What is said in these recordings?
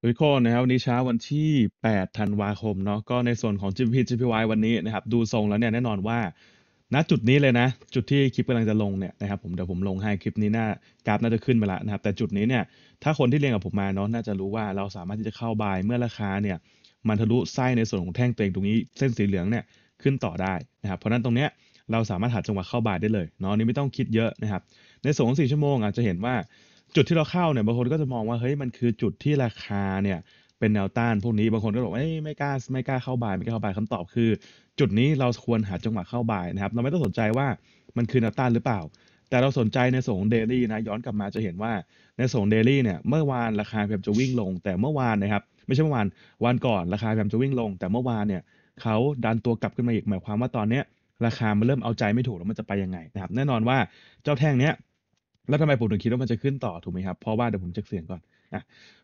ทุกคนนะครับวันนี้เช้าวันที่ 8 ธันวาคมเนาะก็ในส่วนของ g p ีจีพวันนี้นะครับดูทรงแล้วเนี่ยแน่นอนว่า ณจุดนี้เลยนะ จุดที่คลิปกำลังจะลงเนี่ยนะครับผมเดี๋ยวผมลงให้คลิปนี้หน้า กราฟน่าจะขึ้นไปละนะครับแต่จุดนี้เนี่ยถ้าคนที่เรียนกับผมมาเนาะน่าจะรู้ว่าเราสามารถที่จะเข้าบายเมื่อราคาเนี่ย มันทะลุไส้ในส่วนของแท่งตัวเองตรงนี้ เส้นสีเหลืองเนี่ยขึ้นต่อได้นะครับ เพราะนั้นตรงเนี้ยเราสามารถหาจังหวะเข้าบายได้เลยเนาะนี่ไม่ต้องคิดเยอะนะครับในส่วนของชั่วโมง อาจจะเห็นว่าจุดที่เราเข้าเนี่ยบางคนก็จะมองว่าเฮ้ยมันคือจุดที่ราคาเนี่ยเป็นแนวต้านพวกนี้บางคนก็บอกเอ้ยไม่กล้าไม่กล้าเข้าบ่ายไม่กล้าเข้าบ่ายคำตอบคือ จุดนี้เราควรหาจังหวะเข้าบ่ายนะครับเราไม่ต้องสนใจว่ามันคือแนวต้านหรือเปล่า แต่เราสนใจในส่งเดลี่นะย้อนกลับมาจะเห็นว่าในส่งเดลี่เนี่ยเมื่อวานราคาพยายามจะวิ่งลงแต่เมื่อวานนะครับไม่ใช่เมื่อวานวันก่อนราคาพยายามจะวิ่งลง แต่เมื่อวานเนี่ยเขาดันตัวกลับขึ้นมาอีกหมายความว่าตอนเนี้ยราคามันเริ่มเอาใจไม่ถูกแล้วมันจะไปยังไงนะครับแน่นอนว่าเจ้าแท่งเนี้ยแล้วทำไมผมถึงคิดว่ามันจะขึ้นต่อถูกไหมครับ เพราะว่าเดี๋ยวผมเช็เสียงก่อนอ่ะ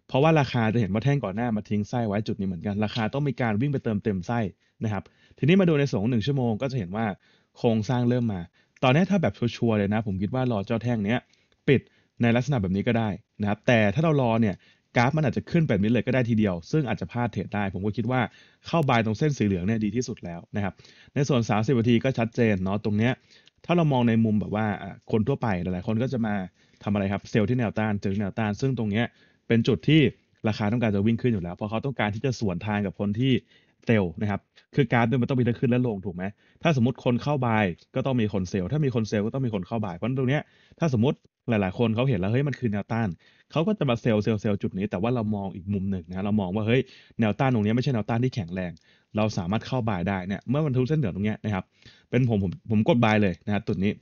เพราะว่าราคาจะเห็นว่าแท่งก่อนหน้ามาทิ้งไส้ไว้จุดนี้เหมือนกัน ราคาต้องมีการวิ่งไปเติมเต็มไส้นะครับ ทีนี้มาดูในส่วนหนึ่งชั่วโมงก็จะเห็นว่าโครงสร้างเริ่มมา ตอนนี้ถ้าแบบชัวร์เลยนะ ผมคิดว่ารอเจ้าแท่งเนี้ย ปิดในลักษณะแบบนี้ก็ได้นะครับ แต่ถ้าเรารอเนี่ยกราฟมันอาจจะขึ้นแบบนี้เลยก็ได้ทีเดียว ซึ่งอาจจะพลาดเทรดได้ ผมก็คิดว่าเข้าบายตรงเส้นสีเหลืองเนี่ยดีที่สุดแล้วนะครับ ในส่วน30นาทีก็ชัดเจนเนาะตรงเนี้ย ถ้าเรามองในมุมแบบว่าคนทั่วไปหลายๆ คนก็จะมาทำอะไรครับ เซลล์ที่แนวต้านเจอแนวต้านซึ่งตรงเนี้ยเป็นจุดที่ราคาต้องการจะวิ่งขึ้นอยู่แล้ว เพราะเขาต้องการที่จะสวนทางกับคนที่เซลล์นะครับ คือกราฟมันต้องมีทั้งขึ้นและลงถูกไหม ถ้าสมมติคนเข้าบายก็ต้องมีคนเซลล์ถ้ามีคนเซลล์ก็ต้องมีคนเข้าบาย เพราะตรงเนี้ยถ้าสมมติหลายๆคนเขาเห็นแล้วเฮ้ยมันคือแนวต้านเขาก็จะมาเซลล์เซลล์เซลล์จุดนี้ แต่ว่าเรามองอีกมุมหนึ่งนะเรามองว่าเฮ้ยแนวต้านตรงนี้ไม่ใช่แนวต้านที่แข็งแรง เราสามารถเข้าบายได้เนี่ยเมื่อมันทุเส้นเหลืองตรงเนี้ยนะครับเป็นผมผมผมกดบายเลยนะครับจุดนี้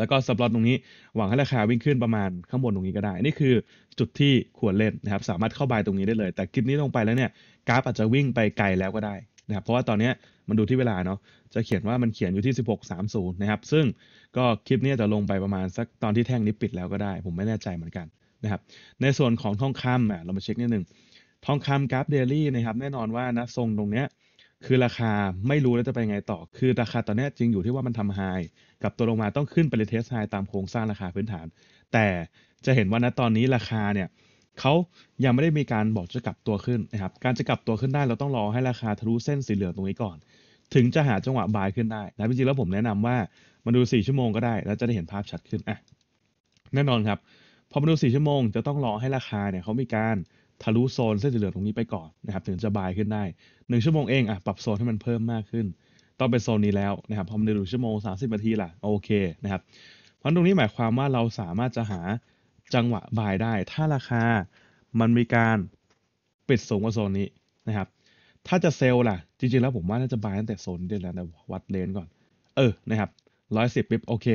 แล้วก็สปอตตรงนี้หวังให้ราคาวิ่งขึ้นประมาณข้างบนตรงนี้ก็ได้ นี่คือ จุดที่ควรเล่นนะครับ สามารถเข้าบายตรงนี้ได้เลย แต่คลิปนี้ลงไปแล้วเนี่ยกราฟอาจจะวิ่งไปไกลแล้วก็ได้นะครับ เพราะว่าตอนนี้มันดูที่เวลาเนาะ จะเขียนว่ามันเขียนอยู่ที่ 16.30 นะครับ ซึ่งก็คลิปนี้จะลงไปประมาณ สักตอนที่แท่งนี้ปิดแล้วก็ได้ ผมไม่แน่ใจเหมือนกันนะครับ ในส่วนของทองคำอ่ะเรามาเช็คนิดหนึ่งทองคำกราฟเดลี่นะครับ แน่นอนว่านะทรงตรงเนี้ยคือราคาไม่รู้แล้วจะไปไงต่อ คือ ราคาตอนนี้จริงอยู่ที่ว่ามันทำไฮกับตัวลงมาต้องขึ้นไปเทสไฮตามโครงสร้างราคาพื้นฐาน แต่จะเห็นว่าณตอนนี้ราคาเนี่ยเขายังไม่ได้มีการบอกจะกลับตัวขึ้นนะครับ การจะกลับตัวขึ้นได้เราต้องรอให้ราคาทะลุเส้นสีเหลืองตรงนี้ก่อน ถึงจะหาจังหวะบายขึ้นได้นะจริงๆแล้วผมแนะนำว่ามาดู 4 ชั่วโมงก็ได้แล้วจะได้เห็นภาพชัดขึ้นอ่ะแน่นอนครับ พอมาดู 4 ชั่วโมงจะต้องรอให้ราคาเนี่ยเขามีการทะลุโซนเส้นสีเหลืองตรงนี้ไปก่อนนะครับถึงจะบายขึ้นได้ 1 ชั่วโมงเองอ่ะปรับโซนให้มันเพิ่มมากขึ้นต้องเป็นโซนนี้แล้วนะครับพอมันหนึ่งชั่วโมง 30นาทีล่ะโอเคนะครับเพราะตรงนี้หมายความว่าเราสามารถจะหาจังหวะบายได้ ถ้าราคามันมีการปิดสูงกว่าโซนนี้นะครับถ้าจะเซลล์ล่ะ จริงๆแล้วผมว่าน่าจะบายตั้งแต่โซนนี้แล้วนะวัดเลนก่อน เออนะครับร้อยสิบปิ๊บโอเค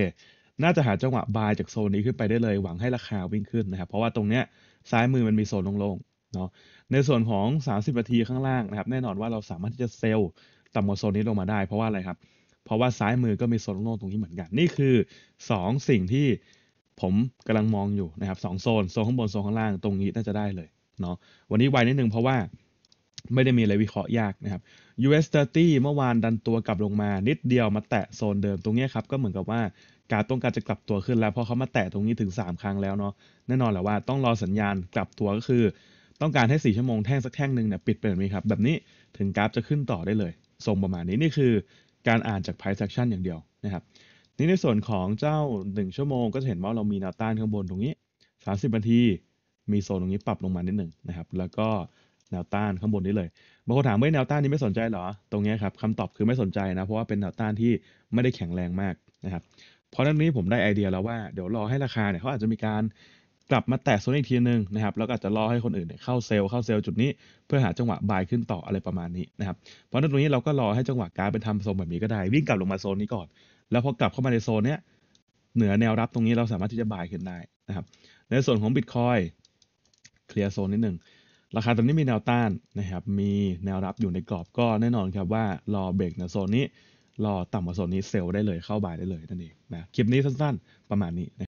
น่าจะหาจังหวะบายจากโซนนี้ขึ้นไปได้เลยหวังให้ราคาวิ่งขึ้นนะครับเพราะว่าตรงเนี้ยซ้ายมือมันมีโซนโล่งเนาะในส่วนของ 30นาทีข้างล่างนะครับแน่นอนว่าเราสามารถที่จะเซลล์ต่ำกว่าโซนนี้ลงมาได้ เพราะว่าอะไรครับเพราะว่าซ้ายมือก็มีโซนโน่งตรงนี้เหมือนกันนี่คือ2สิ่งที่ผมกำลังมองอยู่นะครับสโซนโซนข้างบนโซนข้างล่างตรงนี้น่าจะได้เลยเนาะวันนี้ไวนิดนึงเพราะว่าไม่ได้มีอะไรวิเคราะห์ยากนะครับ US 30เมื่อวานดันตัวกลับลงมานิดเดียวมาแตะโซนเดิมตรงนี้ครับก็เหมือนกับว่าการต้องการจะกลับตัวขึ้นแล้วเพราะเขามาแตะตรงนี้ถึง 3 ครั้งแล้วเนาะแน่นอนแหละว่าต้องรอสัญญาณกลับตัวก็คือต้องการให้ 4 ชั่วโมงแท่งสักแท่งหนึ่งเนี่ยปิดเป็นแบบนี้ครับแบบนี้ถึงกราฟจะขึ้นต่อได้เลยทรงประมาณนี้นี่คือ การอ่านจาก price action อย่างเดียวนะครับ นี่ในส่วนของเจ้า 1 ชั่วโมงก็จะเห็นว่าเรามีแนวต้านข้างบนตรงนี้ 30 นาที มีโซนตรงนี้ปรับลงมานิดหนึ่งนะครับแล้วก็แนวต้านข้างบนนี้เลย บางคนถามว่าแนวต้านนี้ไม่สนใจเหรอ ตรงนี้ครับคำตอบคือไม่สนใจนะเพราะว่าเป็นแนวต้านที่ไม่ได้แข็งแรงมากนะครับเพราะนั้นนี้ผมได้ไอเดียแล้วว่าเดี๋ยวรอให้ราคาเนี่ยเขาอาจจะมีการกลับมาแตะโซนอีกทีนึงนะครับแล้วก็อาจจะรอให้คนอื่นเข้าเซลล์เข้าเซลล์ จุดนี้เพื่อหาจังหวะบายขึ้นต่ออะไรประมาณนี้นะครับเพราะนั้นตรงนี้เราก็รอให้จังหวะการเป็นทำทรงแบบนี้ก็ได้วิ่งกลับลงมาโซนนี้ก่อน แล้วพอกลับเข้ามาในโซนเนี้ยเหนือแนวรับตรงนี้เราสามารถที่จะบายขึ้นได้นะครับในส่วนของบิตคอยเคลียร์โซนนิดหนึ่งราคาตอนนี้มีแนวต้านนะครับมีแนวรับอยู่ในกรอบก็แน่นอนครับว่ารอเบรกในโซนนี้รอต่ำกว่าโซนนี้เซลล์ได้เลยเข้าบายได้เลยนั่นเองนะคลิปนี้สั้น ๆ ประมาณนี้